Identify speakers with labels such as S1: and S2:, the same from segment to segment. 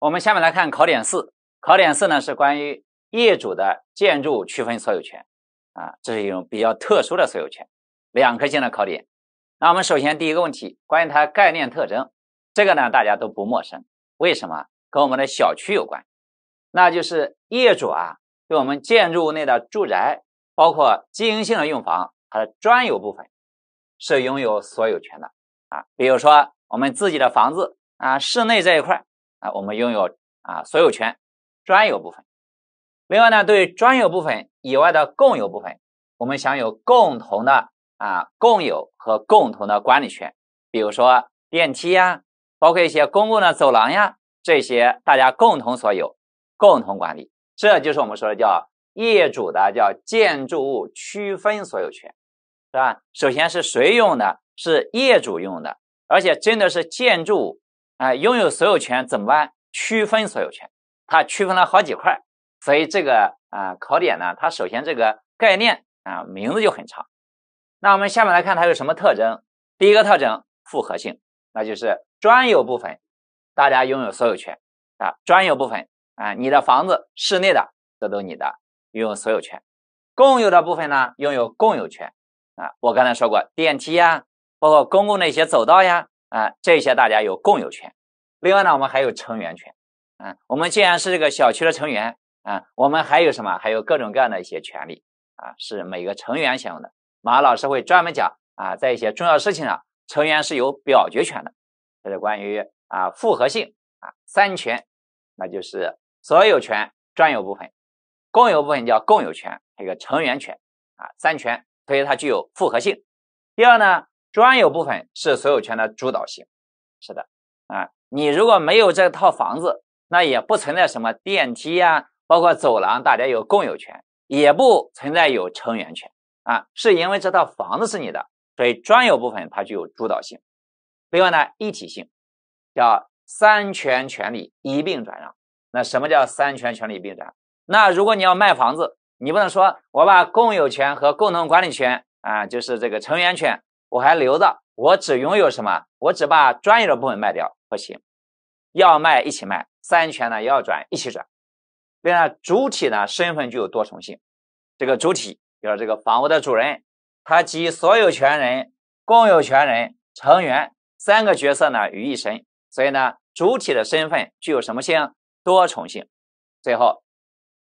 S1: 我们下面来看考点四。考点四呢是关于业主的建筑区分所有权，啊，这是一种比较特殊的所有权，两颗星的考点。那我们首先第一个问题，关于它概念特征，这个呢大家都不陌生。为什么？跟我们的小区有关，那就是业主啊，对我们建筑物内的住宅，包括经营性的用房，它的专有部分，是拥有所有权的啊。比如说我们自己的房子啊，室内这一块。啊，我们拥有啊所有权，专有部分。另外呢，对专有部分以外的共有部分，我们享有共同的啊共有和共同的管理权。比如说电梯呀，包括一些公共的走廊呀，这些大家共同所有、共同管理。这就是我们说的叫业主的叫建筑物区分所有权，是吧？首先是谁用的？是业主用的，而且真的是建筑物。啊，拥有所有权怎么办？区分所有权，它区分了好几块，所以这个啊考点呢，它首先这个概念啊名字就很长。那我们下面来看它有什么特征。第一个特征，复合性，那就是专有部分，大家拥有所有权啊，专有部分啊，你的房子室内的这都你的拥有所有权。共有的部分呢，拥有共有权啊。我刚才说过，电梯呀，包括公共的一些走道呀啊，这些大家有共有权。另外呢，我们还有成员权，嗯，我们既然是这个小区的成员，啊，我们还有什么？还有各种各样的一些权利，啊，是每个成员享有的。马老师会专门讲啊，在一些重要事情上，成员是有表决权的。这是关于啊复合性啊三权，那就是所有权、专有部分、共有部分叫共有权，还有个成员权啊三权，所以它具有复合性。第二呢，专有部分是所有权的主导性，是的，啊。你如果没有这套房子，那也不存在什么电梯呀，包括走廊，大家有共有权，也不存在有成员权啊。是因为这套房子是你的，所以专有部分它具有主导性。另外呢，一体性，叫三权权利一并转让。那什么叫三权权利并转？那如果你要卖房子，你不能说我把共有权和共同管理权啊，就是这个成员权我还留着，我只拥有什么？我只把专有的部分卖掉，不行。要卖一起卖，三权呢要转一起转，对以呢主体呢身份具有多重性，这个主体，比如这个房屋的主人，他集所有权人、共有权人、成员三个角色呢于一身，所以呢主体的身份具有什么性？多重性。最后，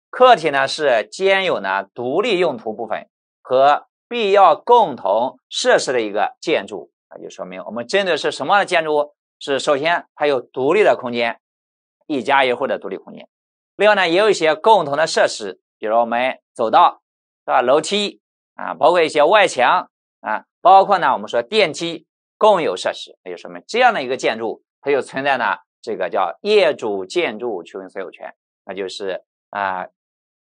S1: 客体呢是兼有呢独立用途部分和必要共同设施的一个建筑，那就说明我们针对是什么样的建筑是，首先它有独立的空间，一家一户的独立空间。另外呢，也有一些共同的设施，比如我们走道，是吧？楼梯啊，包括一些外墙啊，包括呢，我们说电梯，共有设施，那就说明这样的一个建筑，它就存在呢，这个叫业主建筑区分所有权，那就是啊，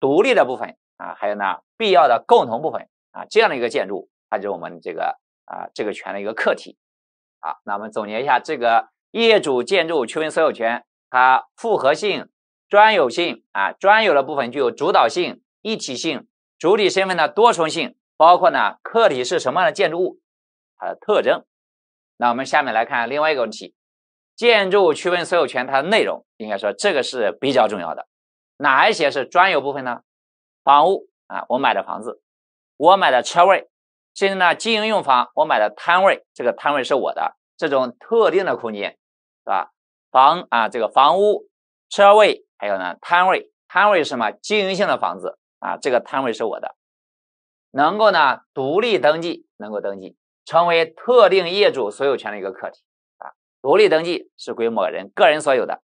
S1: 独立的部分啊，还有呢，必要的共同部分啊，这样的一个建筑，它就是我们这个啊，这个权的一个客体。好，那我们总结一下这个业主建筑区分所有权，它复合性、专有性啊，专有的部分具有主导性、一体性，主体身份的多重性，包括呢，客体是什么样的建筑物，它的特征。那我们下面来看另外一个问题，建筑区分所有权它的内容，应该说这个是比较重要的。哪一些是专有部分呢？房屋啊，我买的房子，我买的车位。甚至呢，经营用房，我买的摊位，这个摊位是我的，这种特定的空间，是吧？房啊，这个房屋、车位，还有呢，摊位，摊位是什么？经营性的房子啊，这个摊位是我的，能够呢独立登记，能够登记成为特定业主所有权的一个客体啊。独立登记是归某人个人所有的。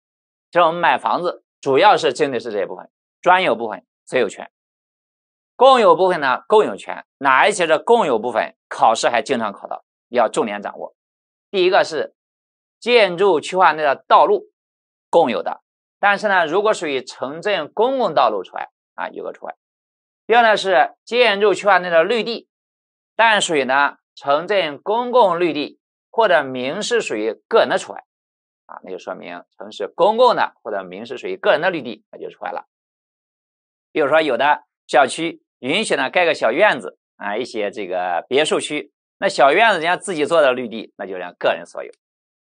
S1: 这我们买房子，主要是针对是这一部分专有部分所有权。共有部分呢？共有权哪一些是共有部分？考试还经常考到，要重点掌握。第一个是建筑区划内的道路，共有的，但是呢，如果属于城镇公共道路除外，啊，有个除外。第二呢是建筑区划内的绿地，但属于呢城镇公共绿地或者明事属于个人的除外，啊，那就说明城市公共的或者明事属于个人的绿地，那就除外了。比如说有的小区。允许呢盖个小院子啊，一些这个别墅区，那小院子人家自己做的绿地，那就让个人所有，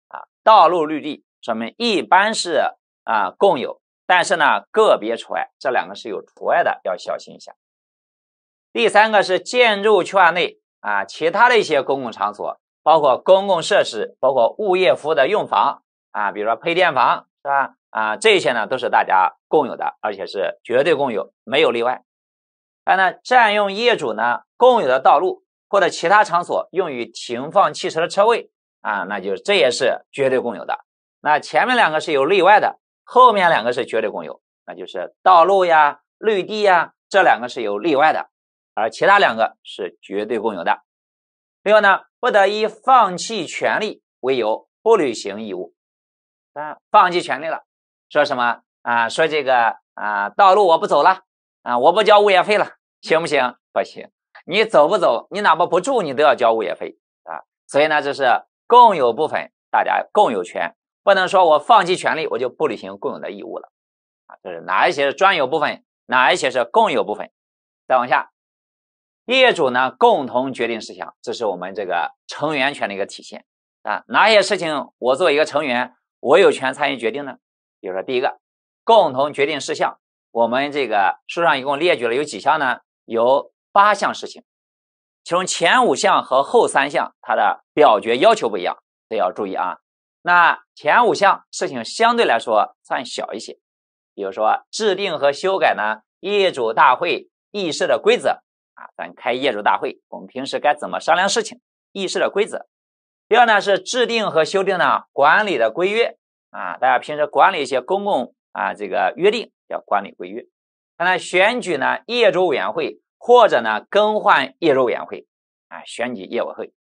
S1: 啊，道路绿地说明一般是啊共有，但是呢个别除外，这两个是有除外的，要小心一下。第三个是建筑圈内啊，其他的一些公共场所，包括公共设施，包括物业服务的用房啊，比如说配电房是吧？啊，这些呢都是大家共有的，而且是绝对共有，没有例外。啊，那占用业主呢共有的道路或者其他场所用于停放汽车的车位啊，那就这也是绝对共有的。那前面两个是有例外的，后面两个是绝对共有，那就是道路呀、绿地呀，这两个是有例外的，而其他两个是绝对共有的。另外呢，不得以放弃权利为由不履行义务。啊，放弃权利了，说什么啊？说这个啊，道路我不走了。啊！我不交物业费了，行不行？不行！你走不走？你哪怕不住，你都要交物业费啊！所以呢，这是共有部分，大家共有权，不能说我放弃权利，我就不履行共有的义务了啊！这是哪一些是专有部分，哪一些是共有部分？再往下，业主呢共同决定事项，这是我们这个成员权的一个体现啊！哪些事情我作为一个成员，我有权参与决定呢？比如说第一个，共同决定事项。我们这个书上一共列举了有几项呢？有八项事情，其中前五项和后三项它的表决要求不一样，这要注意啊。那前五项事情相对来说算小一些，比如说制定和修改呢业主大会议事的规则啊，咱开业主大会，我们平时该怎么商量事情？议事的规则。第二呢是制定和修订呢管理的规约啊，大家平时管理一些公共啊这个约定。叫管理规约，当然选举呢业主委员会或者呢更换业主委员会啊选举业委会。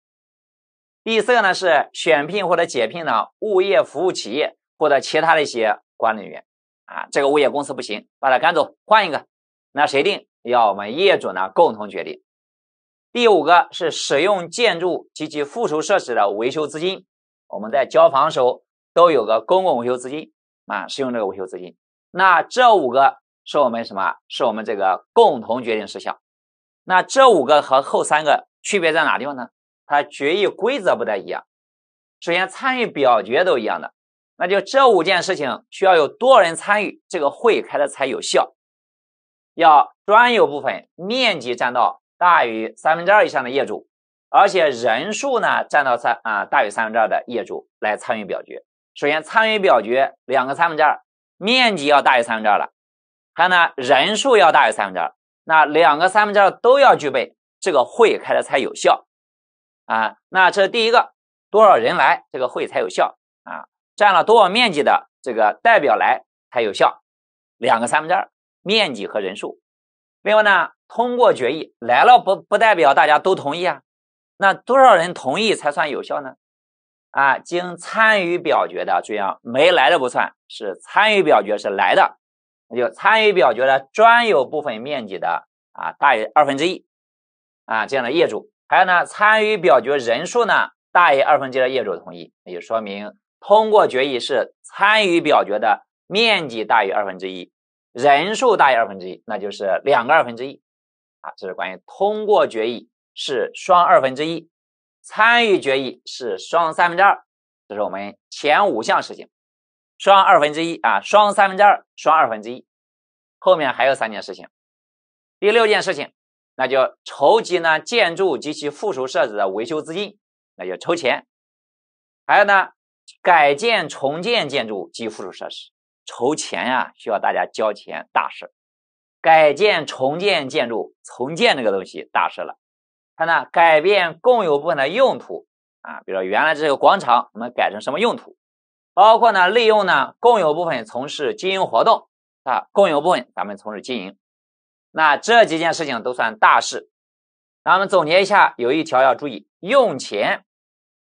S1: 第四个呢是选聘或者解聘呢物业服务企业或者其他的一些管理人员啊这个物业公司不行，把他赶走换一个。那谁定？要我们业主呢共同决定。第五个是使用建筑及其附属设施的维修资金，我们在交房时候都有个公共维修资金啊，使用这个维修资金。那这五个是我们什么？是我们这个共同决定事项。那这五个和后三个区别在哪地方呢？它决议规则不太一样。首先，参与表决都一样的，那就这五件事情需要有多人参与，这个会开的才有效。要专有部分面积占到大于三分之二以上的业主，而且人数呢占到三啊大于三分之二的业主来参与表决。首先，参与表决两个三分之二。面积要大于三分之二了，还有呢，人数要大于三分之二，那两个三分之二都要具备，这个会开的才有效啊。那这是第一个，多少人来这个会才有效啊？占了多少面积的这个代表来才有效？两个三分之二面积和人数。另外呢，通过决议来了不不代表大家都同意啊？那多少人同意才算有效呢？啊，经参与表决的，注意啊，没来的不算。是参与表决是来的，那就参与表决的专有部分面积的啊大于二分之一啊这样的业主，还有呢参与表决人数呢大于二分之一的业主同意，那就说明通过决议是参与表决的面积大于二分之一，人数大于二分之一，那就是两个二分之一啊。这是关于通过决议是双二分之一，参与决议是双三分之二，这是我们前五项事情。双二分之一啊，双三分之二，双二分之一，后面还有三件事情。第六件事情，那就筹集呢建筑及其附属设施的维修资金，那就筹钱。还有呢，改建、重建建筑及附属设施，筹钱呀，需要大家交钱，大事。改建、重建建筑，重建这个东西大事了。它呢，改变共有部分的用途啊，比如说原来这个广场，我们改成什么用途？包括呢，利用呢共有部分从事经营活动啊，共有部分咱们从事经营，那这几件事情都算大事。那我们总结一下，有一条要注意，用钱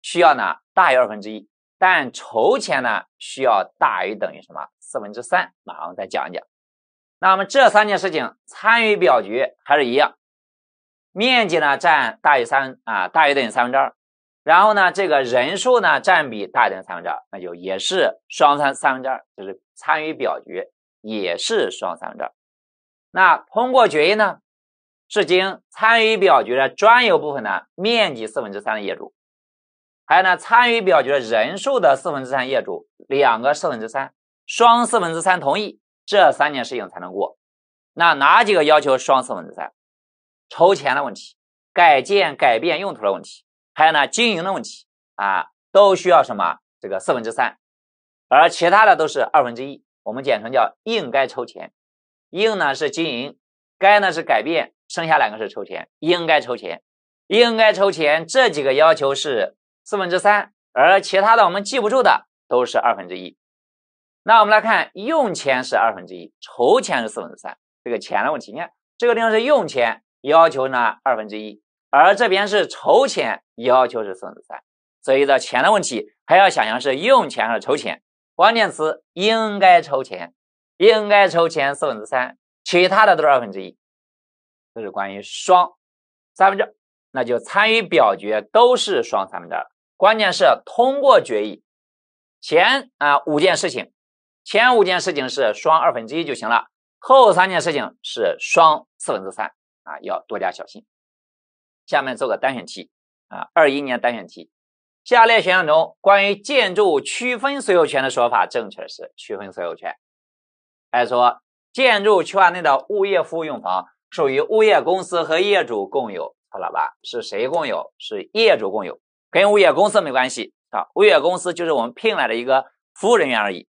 S1: 需要呢大于二分之一，但筹钱呢需要大于等于什么四分之三。马我再讲一讲，那么这三件事情参与表决还是一样，面积呢占大于三啊，大于等于三分之二。然后呢，这个人数呢占比大于三分之二，那就也是双三三分之二，就是参与表决也是双三分之二。那通过决议呢，是经参与表决的专有部分的面积四分之三的业主，还有呢参与表决人数的四分之三业主，两个四分之三，双四分之三同意，这三件事情才能过。那哪几个要求双四分之三？筹钱的问题，改建改变用途的问题。还有呢，经营的问题啊，都需要什么？这个四分之三，而其他的都是二分之一。我们简称叫“应该抽钱”，“应”呢是经营，“该”呢是改变，剩下两个是抽钱。应该抽钱，应该抽钱，这几个要求是四分之三，而其他的我们记不住的都是二分之一。那我们来看，用钱是二分之一，筹钱是四分之三。这个钱的问题，你看这个地方是用钱，要求呢二分之一。而这边是筹钱，要求是四分之三，所以到钱的问题还要想想是用钱还是筹钱。关键词应该筹钱，应该筹钱四分之三，其他的都是二分之一。这是关于双三分之二，那就参与表决都是双三分之二。关键是通过决议前啊五件事情，前五件事情是双二分之一就行了，后三件事情是双四分之三啊，要多加小心。下面做个单选题啊，二一年单选题，下列选项中关于建筑区分所有权的说法正确的是，区分所有权。还说，建筑区划内的物业服务用房属于物业公司和业主共有，错了吧？是谁共有？是业主共有，跟物业公司没关系啊，物业公司就是我们聘来的一个服务人员而已。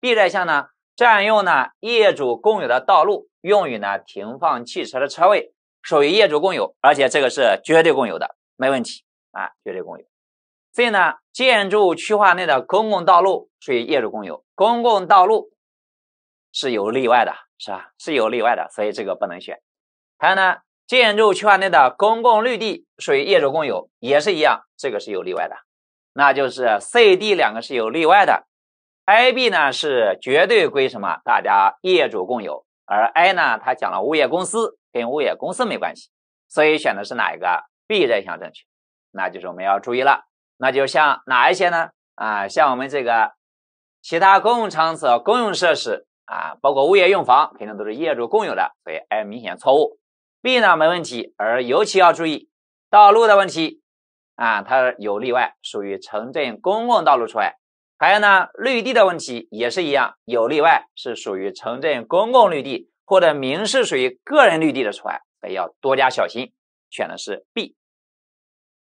S1: B 选项呢，占用呢业主共有的道路用于呢停放汽车的车位。属于业主共有，而且这个是绝对共有的，没问题啊，绝对共有。C 呢，建筑区划内的公共道路属于业主共有，公共道路是有例外的，是吧？是有例外的，所以这个不能选。还有呢，建筑区划内的公共绿地属于业主共有，也是一样，这个是有例外的，那就是 C、D 两个是有例外的，A、B 呢是绝对归什么？大家业主共有，而 A 呢，它讲了物业公司。跟物业公司没关系，所以选的是哪一个？B 这项正确，那就是我们要注意了。那就像哪一些呢？啊，像我们这个其他公共场所、公用设施啊，包括物业用房，肯定都是业主共有的，所以 A 明显错误。B 呢没问题，而尤其要注意道路的问题啊，它有例外，属于城镇公共道路除外。还有呢，绿地的问题也是一样，有例外，是属于城镇公共绿地。或者明事属于个人绿地的除外，要多加小心。选的是 B。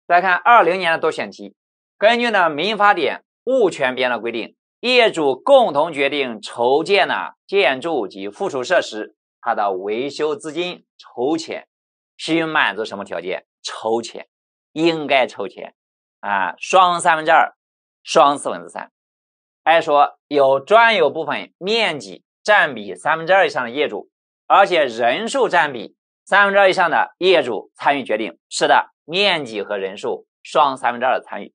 S1: 再看二零年的多选题，根据呢《民法典》物权编的规定，业主共同决定筹建呢建筑及附属设施，它的维修资金筹钱，需满足什么条件？筹钱应该筹钱啊，双三分之二，双四分之三。还说有专有部分面积。占比三分之二以上的业主，而且人数占比三分之二以上的业主参与决定，是的，面积和人数双三分之二的参与。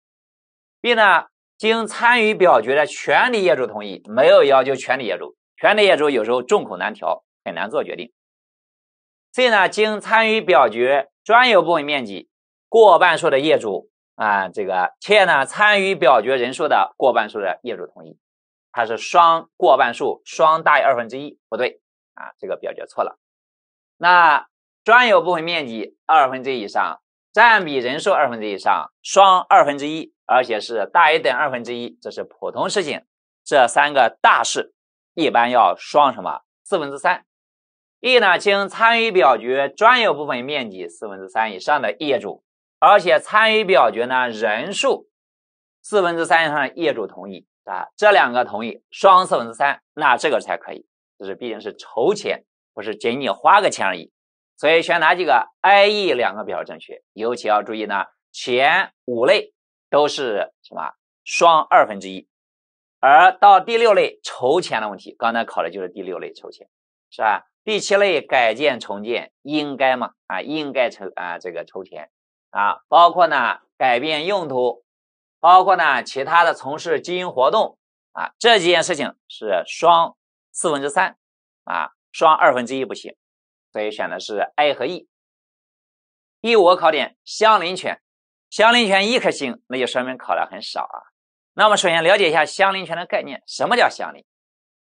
S1: B 呢，经参与表决的全体业主同意，没有要求全体业主，全体业主有时候众口难调，很难做决定。C 呢，经参与表决专有部分面积过半数的业主啊，这个且呢，参与表决人数的过半数的业主同意。它是双过半数，双大于二分之一，不对啊，这个表决错了。那专有部分面积二分之以上，占比人数二分之以上，双二分之一，而且是大于等二分之一，这是普通事情。这三个大事一般要双什么？四分之三。一呢，经参与表决专有部分面积四分之三以上的业主，而且参与表决呢人数四分之三以上的业主同意。啊，这两个同意，双四分之三，那这个才可以。就是毕竟是筹钱，不是仅仅花个钱而已。所以选哪几个？I、E 两个比较正确。尤其要注意呢，前五类都是什么？双二分之一，而到第六类筹钱的问题，刚才考的就是第六类筹钱，是吧？第七类改建重建应该嘛？啊，应该筹啊，这个筹钱啊，包括呢改变用途。包括呢，其他的从事经营活动啊，这几件事情是双四分之三啊，双二分之一不行，所以选的是 A 和 E。第五个考点：相邻权。相邻权一颗星，那就说明考的很少啊。那么首先了解一下相邻权的概念。什么叫相邻？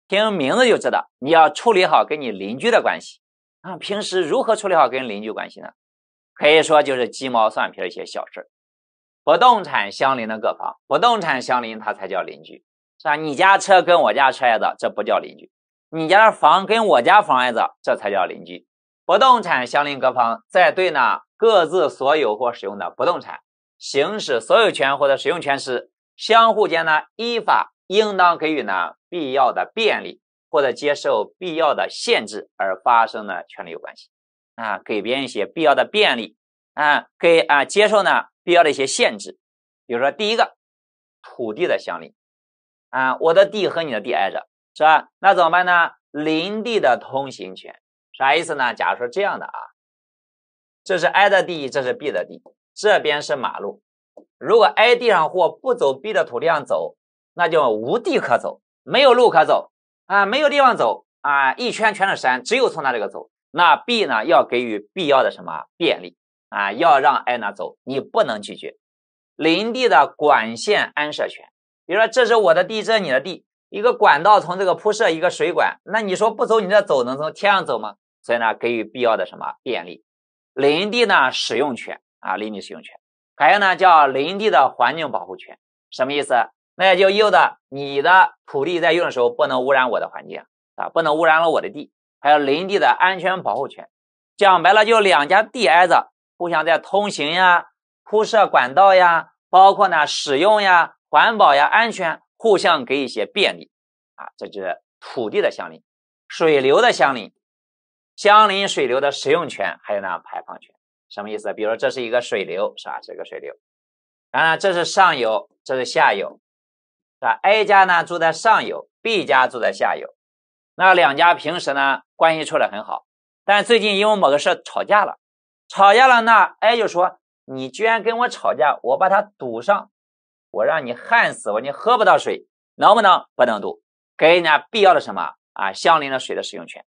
S1: 听名字就知道，你要处理好跟你邻居的关系啊。平时如何处理好跟邻居关系呢？可以说就是鸡毛蒜皮的一些小事。不动产相邻的各方，不动产相邻，它才叫邻居，是吧？你家车跟我家车挨着，这不叫邻居；你家的房跟我家房挨着，这才叫邻居。不动产相邻各方在对呢各自所有或使用的不动产行使所有权或者使用权时，相互间呢依法应当给予呢必要的便利或者接受必要的限制而发生的权利有关系。啊，给别人一些必要的便利，啊，给啊接受呢。必要的一些限制，比如说第一个土地的相邻啊，我的地和你的地挨着，是吧？那怎么办呢？邻地的通行权啥意思呢？假如说这样的啊，这是 A 的地，这是 B 的地，这边是马路，如果 A 地上或不走 B 的土地上走，那就无地可走，没有路可走啊，没有地方走啊，一圈全是山，只有从他这个走，那 B 呢要给予必要的什么便利？啊，要让艾娜走，你不能拒绝。林地的管线安设权，比如说这是我的地，这是你的地，一个管道从这个铺设一个水管，那你说不走，你这走能从天上走吗？所以呢，给予必要的什么便利。林地呢使用权啊，林地使用权，还有呢叫林地的环境保护权，什么意思？那也就意味着你的土地在用的时候不能污染我的环境啊，不能污染了我的地。还有林地的安全保护权，讲白了就两家地挨着。互相在通行呀，铺设管道呀，包括呢使用呀、环保呀、安全，互相给一些便利，啊，这就是土地的相邻、水流的相邻，相邻水流的使用权还有呢排放权，什么意思？比如这是一个水流，是吧？这个水流，当然这是上游，这是下游，是吧？A 家呢住在上游，B 家住在下游，那两家平时呢关系处的很好，但最近因为某个事吵架了。吵架了，那 A 就说：“你居然跟我吵架，我把它堵上，我让你旱死我，你喝不到水，能不能？不能堵，给人家必要的什么啊？相邻的水的使用权。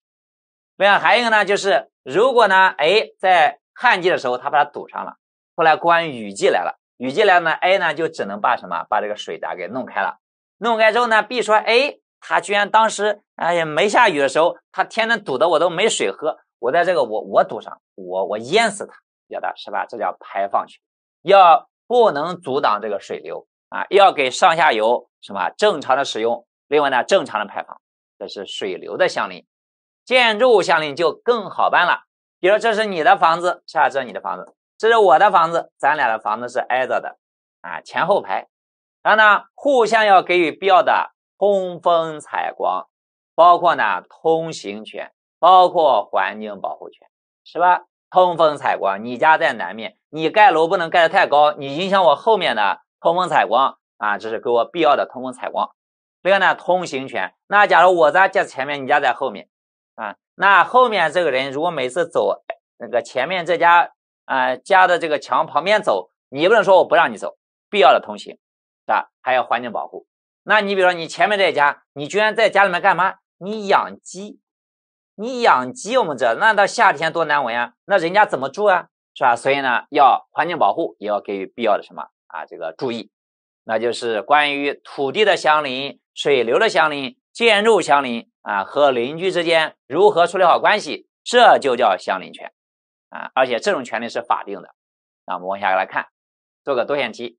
S1: 另外，还有一个呢，就是如果呢，哎，在旱季的时候，他把它堵上了，后来过完雨季来了，雨季来了呢，A 呢就只能把什么把这个水闸给弄开了。弄开之后呢，B 说 A，他居然当时哎呀没下雨的时候，他天天堵的我都没水喝。”我在这个我我堵上，我我淹死它，表达是吧？这叫排放权，要不能阻挡这个水流啊，要给上下游什么正常的使用。另外呢，正常的排放，这是水流的相邻，建筑物相邻就更好办了。比如这是你的房子，是吧？这是你的房子，这是我的房子，咱俩的房子是挨着的啊，前后排，然后呢，互相要给予必要的通风采光，包括呢通行权。包括环境保护权是吧？通风采光，你家在南面，你盖楼不能盖得太高，你影响我后面的通风采光啊！这是给我必要的通风采光。另外呢，通行权，那假如我家在前面，你家在后面啊，那后面这个人如果每次走那个前面这家啊家的这个墙旁边走，你不能说我不让你走，必要的通行是吧？还有环境保护，那你比如说你前面这家，你居然在家里面干嘛？你养鸡。你养鸡，我们知道，那到夏天多难闻啊！那人家怎么住啊？是吧？所以呢，要环境保护，也要给予必要的什么啊？这个注意，那就是关于土地的相邻、水流的相邻、建筑相邻啊，和邻居之间如何处理好关系，这就叫相邻权啊！而且这种权利是法定的。那我们往下来看，做个多选题，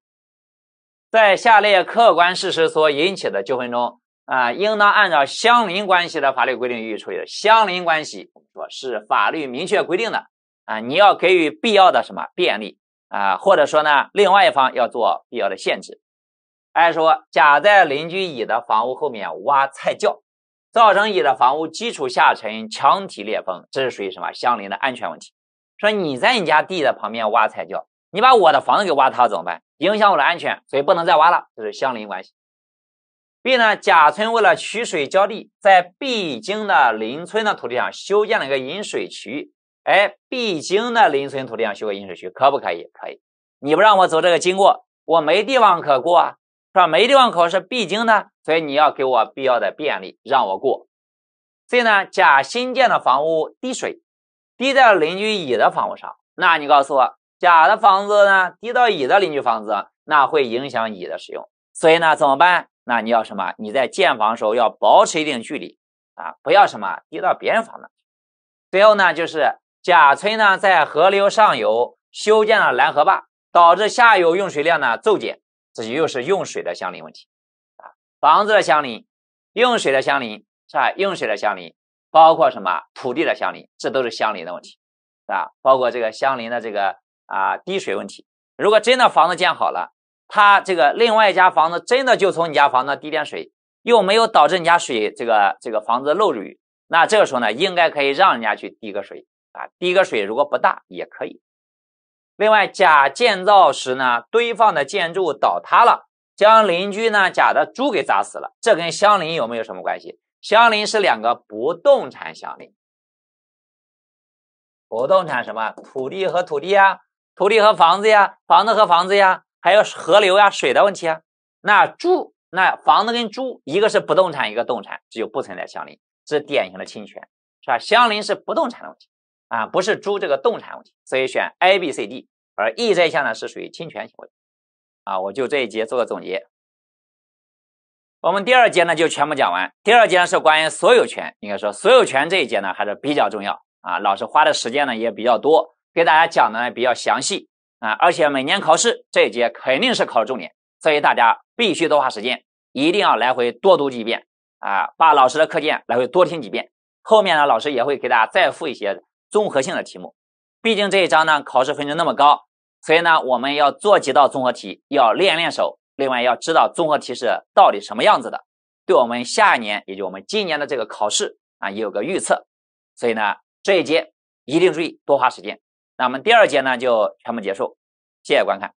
S1: 在下列客观事实所引起的纠纷中。啊，应当按照相邻关系的法律规定予以处理。相邻关系，我们说是法律明确规定的啊，你要给予必要的什么便利啊，或者说呢，另外一方要做必要的限制。按说，甲在邻居乙的房屋后面挖菜窖，造成乙的房屋基础下沉、墙体裂缝，这是属于什么相邻的安全问题？说你在你家地的旁边挖菜窖，你把我的房子给挖塌怎么办？影响我的安全，所以不能再挖了，这是相邻关系。B 呢？甲村为了取水浇地，在必经的邻村的土地上修建了一个引水渠。哎，必经的邻村土地上修个引水渠，可不可以？可以。你不让我走这个经过，我没地方可过啊，是吧？没地方可是必经的，所以你要给我必要的便利，让我过。C 呢？甲新建的房屋滴水，滴在了邻居乙的房屋上。那你告诉我，甲的房子呢滴到乙的邻居房子，那会影响乙的使用。所以呢，怎么办？那你要什么？你在建房的时候要保持一定距离啊，不要什么滴到别人房子。最后呢，就是甲村呢在河流上游修建了拦河坝，导致下游用水量呢骤减，这就又是用水的相邻问题啊，房子的相邻，用水的相邻是吧？用水的相邻包括什么？土地的相邻，这都是相邻的问题是吧？包括这个相邻的这个啊滴水问题。如果真的房子建好了。他这个另外一家房子真的就从你家房子滴点水，又没有导致你家水这个这个房子漏雨，那这个时候呢，应该可以让人家去滴个水啊，滴个水如果不大也可以。另外，甲建造时呢，堆放的建筑倒塌了，将邻居呢甲的猪给砸死了，这跟相邻有没有什么关系？相邻是两个不动产相邻，不动产什么土地和土地呀，土地和房子呀，房子和房子呀。还有河流呀、水的问题啊，那猪，那房子跟猪，一个是不动产，一个动产，这就不存在相邻，这是典型的侵权，是吧？相邻是不动产的问题啊，不是租这个动产问题，所以选 A、B、C、D，而 E 这一项呢是属于侵权行为啊。我就这一节做个总结，我们第二节呢就全部讲完。第二节呢是关于所有权，应该说所有权这一节呢还是比较重要啊，老师花的时间呢也比较多，给大家讲的呢比较详细。啊！而且每年考试这一节肯定是考的重点，所以大家必须多花时间，一定要来回多读几遍啊！把老师的课件来回多听几遍。后面呢，老师也会给大家再附一些综合性的题目。毕竟这一章呢，考试分值那么高，所以呢，我们要做几道综合题，要练练手。另外，要知道综合题是到底什么样子的，对我们下一年，也就我们今年的这个考试啊，有个预测。所以呢，这一节一定注意多花时间。那我们第二节呢就全部结束，谢谢观看。